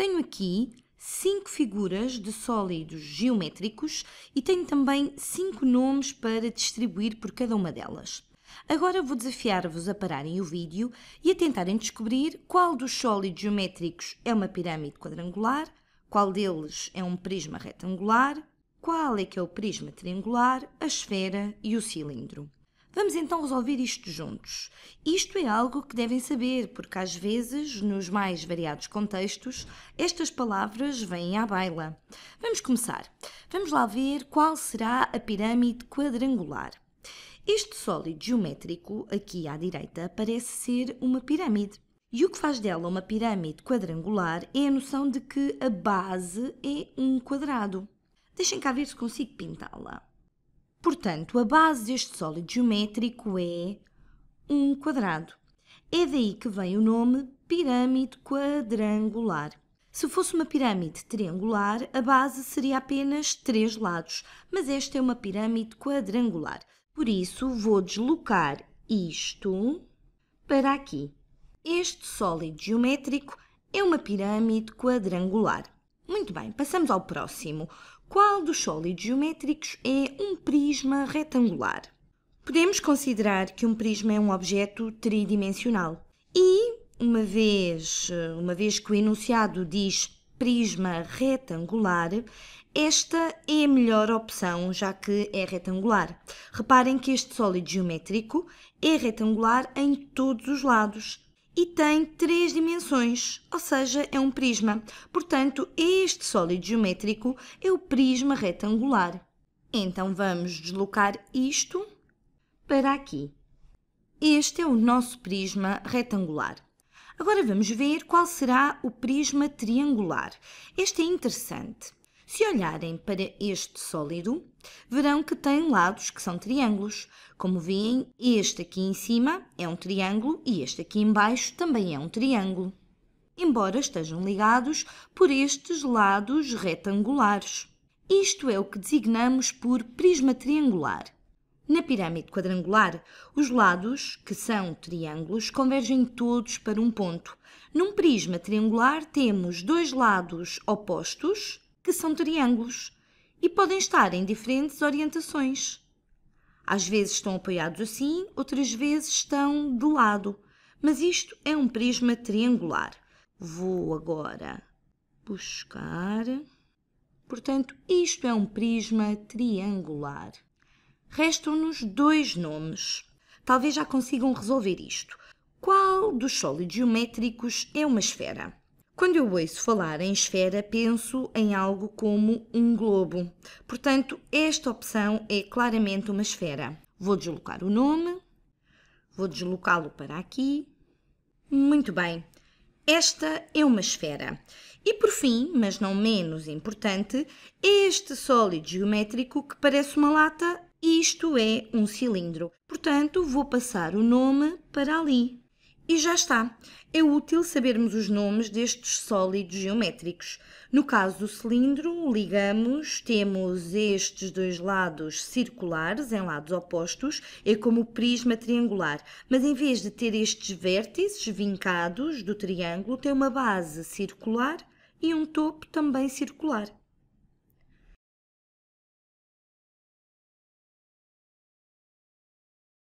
Tenho aqui cinco figuras de sólidos geométricos e tenho também cinco nomes para distribuir por cada uma delas. Agora vou desafiar-vos a pararem o vídeo e a tentarem descobrir qual dos sólidos geométricos é uma pirâmide quadrangular, qual deles é um prisma retangular, qual é que é o prisma triangular, a esfera e o cilindro. Vamos então resolver isto juntos. Isto é algo que devem saber, porque às vezes, nos mais variados contextos, estas palavras vêm à baila. Vamos começar. Vamos lá ver qual será a pirâmide quadrangular. Este sólido geométrico, aqui à direita, parece ser uma pirâmide. E o que faz dela uma pirâmide quadrangular é a noção de que a base é um quadrado. Deixem cá ver se consigo pintá-la. Portanto, a base deste sólido geométrico é um quadrado. É daí que vem o nome pirâmide quadrangular. Se fosse uma pirâmide triangular, a base seria apenas três lados, mas esta é uma pirâmide quadrangular. Por isso, vou deslocar isto para aqui. Este sólido geométrico é uma pirâmide quadrangular. Muito bem, passamos ao próximo. Qual dos sólidos geométricos é um prisma retangular? Podemos considerar que um prisma é um objeto tridimensional. E, uma vez, uma vez que o enunciado diz prisma retangular, esta é a melhor opção, já que é retangular. Reparem que este sólido geométrico é retangular em todos os lados e tem três dimensões, ou seja, é um prisma. Portanto, este sólido geométrico é o prisma retangular. Então vamos deslocar isto para aqui. Este é o nosso prisma retangular. Agora vamos ver qual será o prisma triangular. Este é interessante. Se olharem para este sólido, verão que tem lados que são triângulos. Como veem, este aqui em cima é um triângulo e este aqui em baixo também é um triângulo, embora estejam ligados por estes lados retangulares. Isto é o que designamos por prisma triangular. Na pirâmide quadrangular, os lados, que são triângulos, convergem todos para um ponto. Num prisma triangular, temos dois lados opostos, que são triângulos e podem estar em diferentes orientações. Às vezes estão apoiados assim, outras vezes estão de lado, mas isto é um prisma triangular. Vou agora buscar. Portanto, isto é um prisma triangular. Restam-nos dois nomes. Talvez já consigam resolver isto. Qual dos sólidos geométricos é uma esfera? Quando eu ouço falar em esfera, penso em algo como um globo. Portanto, esta opção é claramente uma esfera. Vou deslocar o nome, vou deslocá-lo para aqui. Muito bem, esta é uma esfera. E por fim, mas não menos importante, este sólido geométrico que parece uma lata, isto é um cilindro. Portanto, vou passar o nome para ali. E já está. É útil sabermos os nomes destes sólidos geométricos. No caso do cilindro, ligamos, temos estes dois lados circulares em lados opostos, é como o prisma triangular, mas em vez de ter estes vértices vincados do triângulo, tem uma base circular e um topo também circular.